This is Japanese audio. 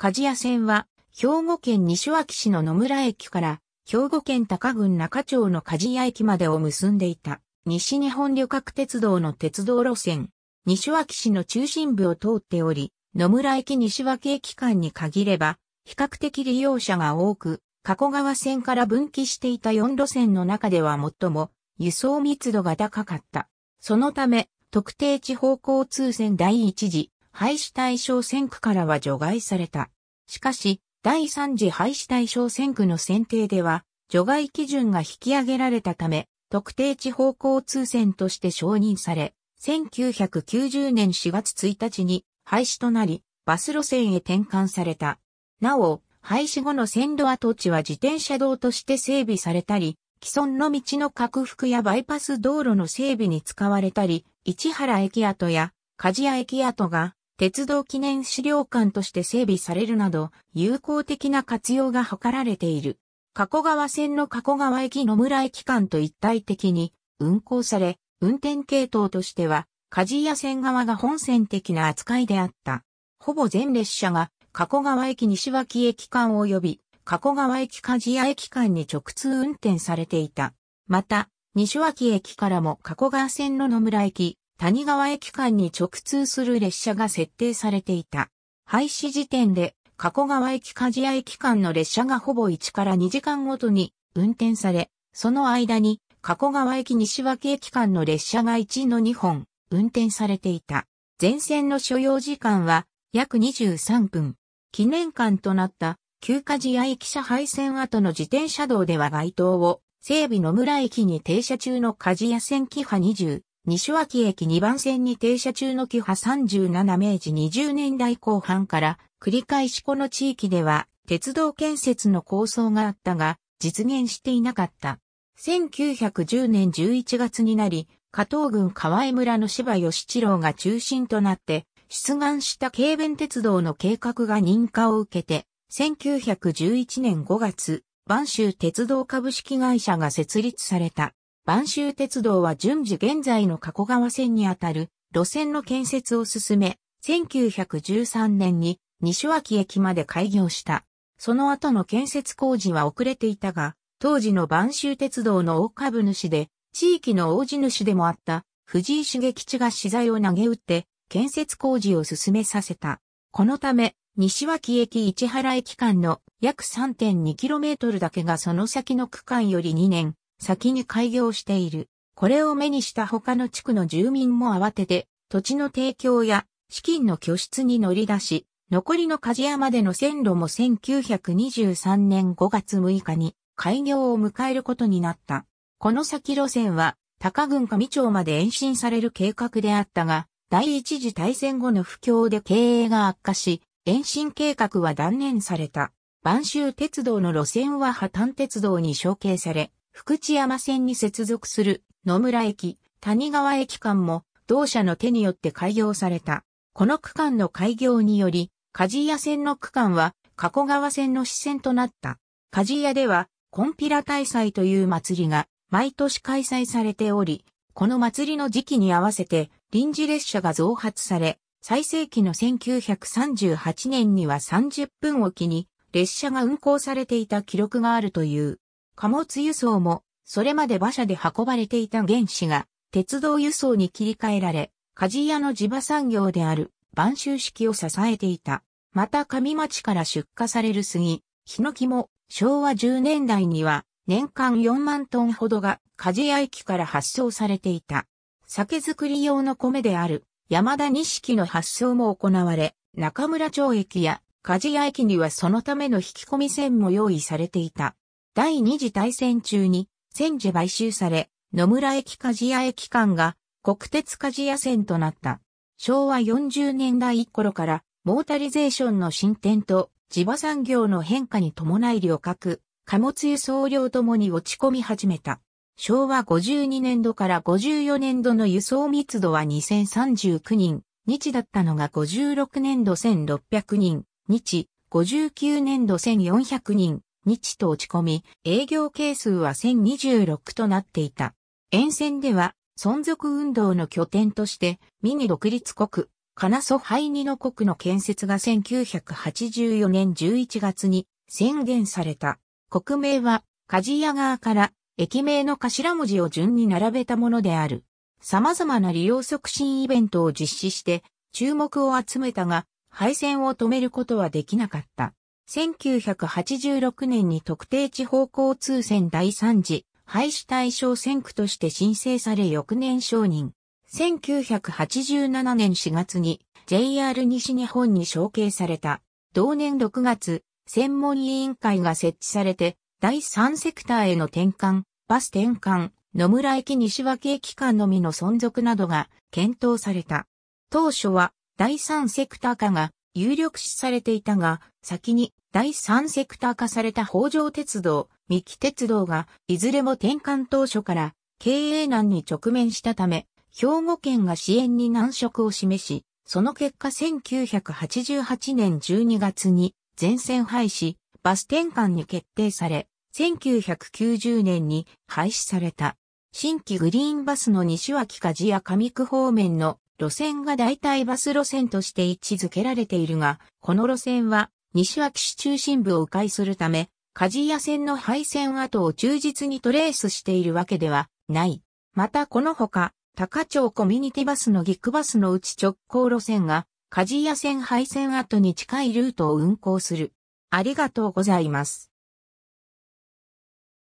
鍛冶屋線は、兵庫県西脇市の野村駅から、兵庫県高郡中町の鍛冶屋駅までを結んでいた、西日本旅客鉄道の鉄道路線、西脇市の中心部を通っており、野村駅西脇駅間に限れば、比較的利用者が多く、加古川線から分岐していた4路線の中では最も輸送密度が高かった。そのため、特定地方交通線第一次、廃止対象線区からは除外された。しかし、第三次廃止対象選区の選定では、除外基準が引き上げられたため、特定地方交通線として承認され、1990年4月1日に廃止となり、バス路線へ転換された。なお、廃止後の線路跡地は自転車道として整備されたり、既存の道の拡幅やバイパス道路の整備に使われたり、市原駅跡や鍛冶屋駅跡が鉄道記念資料館として整備されるなど、有効的な活用が図られている。加古川線の加古川駅野村駅間と一体的に運行され、運転系統としては、鍛冶屋線側が本線的な扱いであった。ほぼ全列車が加古川駅西脇駅間及び加古川駅鍛冶屋駅間に直通運転されていた。また、西脇駅からも加古川線の野村駅、谷川駅間に直通する列車が設定されていた。廃止時点で、加古川駅鍛冶屋駅間の列車がほぼ1から2時間ごとに運転され、その間に、加古川駅西脇駅間の列車が1の2本運転されていた。全線の所要時間は約23分。記念館となった旧鍛冶屋駅舎廃線後の自転車道では街灯を整備野村駅に停車中の鍛冶屋線規波20、西脇駅2番線に停車中のキハ37明治20年代後半から繰り返しこの地域では鉄道建設の構想があったが実現していなかった。1910年11月になり、加藤郡河江村の芝義一郎が中心となって出願した軽便鉄道の計画が認可を受けて、1911年5月、播州鉄道株式会社が設立された。播州鉄道は順次現在の加古川線にあたる路線の建設を進め、1913年に西脇駅まで開業した。その後の建設工事は遅れていたが、当時の播州鉄道の大株主で、地域の大地主でもあった藤井茂吉が資材を投げ打って建設工事を進めさせた。このため、西脇駅市原駅間の約 3.2km だけがその先の区間より2年先に開業している。これを目にした他の地区の住民も慌てて、土地の提供や資金の拠出に乗り出し、残りの鍛冶屋までの線路も1923年5月6日に開業を迎えることになった。この先路線は、高郡上町まで延伸される計画であったが、第一次大戦後の不況で経営が悪化し、延伸計画は断念された。晩秋鉄道の路線は破綻鉄道に承継され、福知山線に接続する野村駅、谷川駅間も同社の手によって開業された。この区間の開業により、鍛冶屋線の区間は加古川線の支線となった。鍛冶屋では、コンピラ大祭という祭りが毎年開催されており、この祭りの時期に合わせて臨時列車が増発され、最盛期の1938年には30分おきに列車が運行されていた記録があるという。貨物輸送も、それまで馬車で運ばれていた原子が、鉄道輸送に切り替えられ、鍛冶屋の地場産業である、晩秋式を支えていた。また上町から出荷される杉、ヒノキも昭和10年代には年間4万トンほどが鍛冶屋駅から発送されていた。酒造り用の米である山田錦の発送も行われ、中村町駅や鍛冶屋駅にはそのための引き込み線も用意されていた。第二次大戦中に戦時買収され、野村駅鍛冶屋駅間が国鉄鍛冶屋線となった。昭和40年代頃からモータリゼーションの進展と地場産業の変化に伴い旅客、貨物輸送量ともに落ち込み始めた。昭和52年度から54年度の輸送密度は2039人、日だったのが56年度1600人、日、59年度1400人、日と落ち込み、営業係数は1026となっていた。沿線では、存続運動の拠点として、ミニ独立国、カナソハイニノ国の建設が1984年11月に宣言された。国名は、カジヤ川から、駅名の頭文字を順に並べたものである。様々な利用促進イベントを実施して、注目を集めたが、配線を止めることはできなかった。1986年に特定地方交通線第3次廃止対象線区として申請され翌年承認。1987年4月に JR 西日本に承継された。同年6月、専門委員会が設置されて、第3セクターへの転換、バス転換、野村駅西脇駅間のみの存続などが検討された。当初は第3セクター化が有力視されていたが、先に第三セクター化された北条鉄道、三木鉄道が、いずれも転換当初から経営難に直面したため、兵庫県が支援に難色を示し、その結果1988年12月に全線廃止、バス転換に決定され、1990年に廃止された。新規グリーンバスの西脇鍛冶や上区方面の路線が代替バス路線として位置づけられているが、この路線は西脇市中心部を迂回するため、鍛冶屋線の廃線跡を忠実にトレースしているわけではない。またこのほか、高町コミュニティバスのギクバスのうち直行路線が、鍛冶屋線廃線跡に近いルートを運行する。ありがとうございます。